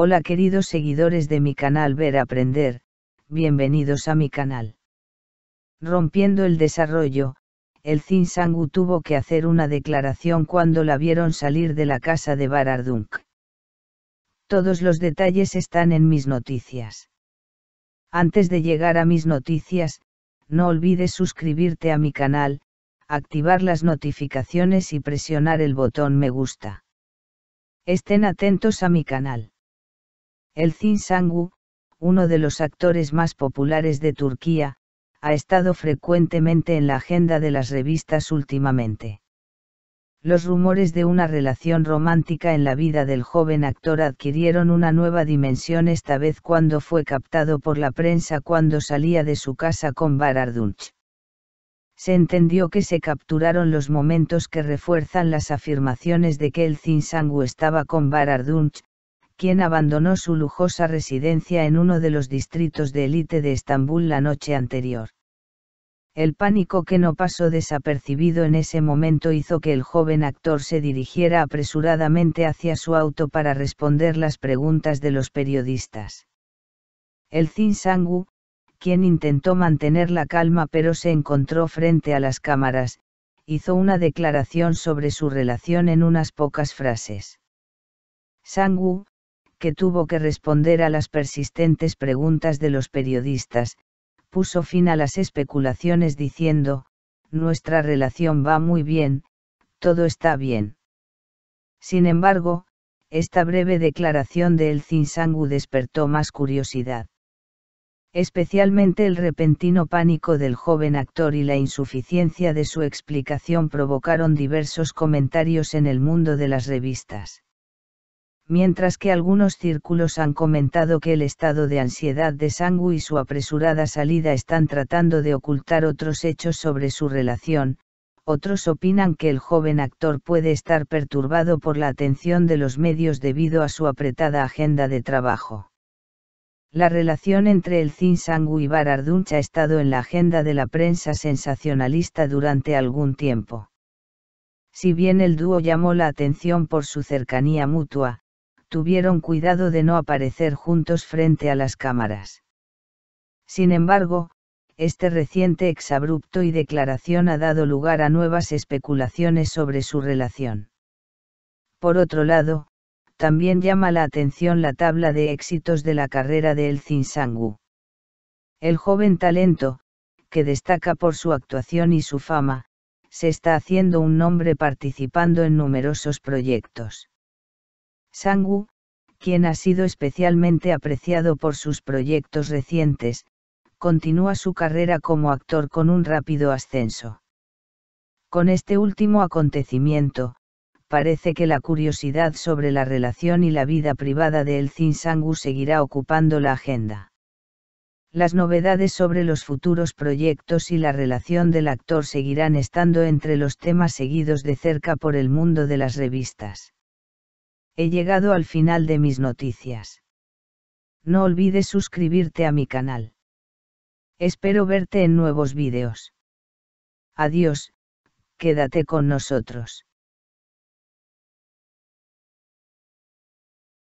Hola queridos seguidores de mi canal Ver Aprender, bienvenidos a mi canal. Rompiendo el desarrollo, el Zinsangu tuvo que hacer una declaración cuando la vieron salir de la casa de Barardunk. Todos los detalles están en mis noticias. Antes de llegar a mis noticias, no olvides suscribirte a mi canal, activar las notificaciones y presionar el botón me gusta. Estén atentos a mi canal. El Zin Sangu, uno de los actores más populares de Turquía, ha estado frecuentemente en la agenda de las revistas últimamente. Los rumores de una relación romántica en la vida del joven actor adquirieron una nueva dimensión esta vez cuando fue captado por la prensa cuando salía de su casa con Barardunch. Se entendió que se capturaron los momentos que refuerzan las afirmaciones de que el Zinsangu estaba con Barardunch, quien abandonó su lujosa residencia en uno de los distritos de élite de Estambul la noche anterior. El pánico que no pasó desapercibido en ese momento hizo que el joven actor se dirigiera apresuradamente hacia su auto para responder las preguntas de los periodistas. El Sangu, quien intentó mantener la calma pero se encontró frente a las cámaras, hizo una declaración sobre su relación en unas pocas frases. Sangu, que tuvo que responder a las persistentes preguntas de los periodistas, puso fin a las especulaciones diciendo, nuestra relación va muy bien, todo está bien. Sin embargo, esta breve declaración de El Zinsangu despertó más curiosidad. Especialmente el repentino pánico del joven actor y la insuficiencia de su explicación provocaron diversos comentarios en el mundo de las revistas mientras que algunos círculos han comentado que el estado de ansiedad de Sangu y su apresurada salida están tratando de ocultar otros hechos sobre su relación, otros opinan que el joven actor puede estar perturbado por la atención de los medios debido a su apretada agenda de trabajo. La relación entre el Zin Sangu y Ardunch ha estado en la agenda de la prensa sensacionalista durante algún tiempo. Si bien el dúo llamó la atención por su cercanía mutua, tuvieron cuidado de no aparecer juntos frente a las cámaras. Sin embargo, este reciente exabrupto y declaración ha dado lugar a nuevas especulaciones sobre su relación. Por otro lado, también llama la atención la tabla de éxitos de la carrera de El Zinsangu. El joven talento, que destaca por su actuación y su fama, se está haciendo un nombre participando en numerosos proyectos. Sangu, quien ha sido especialmente apreciado por sus proyectos recientes, continúa su carrera como actor con un rápido ascenso. Con este último acontecimiento, parece que la curiosidad sobre la relación y la vida privada de El Sangu seguirá ocupando la agenda. Las novedades sobre los futuros proyectos y la relación del actor seguirán estando entre los temas seguidos de cerca por el mundo de las revistas. He llegado al final de mis noticias. No olvides suscribirte a mi canal. Espero verte en nuevos vídeos. Adiós, quédate con nosotros.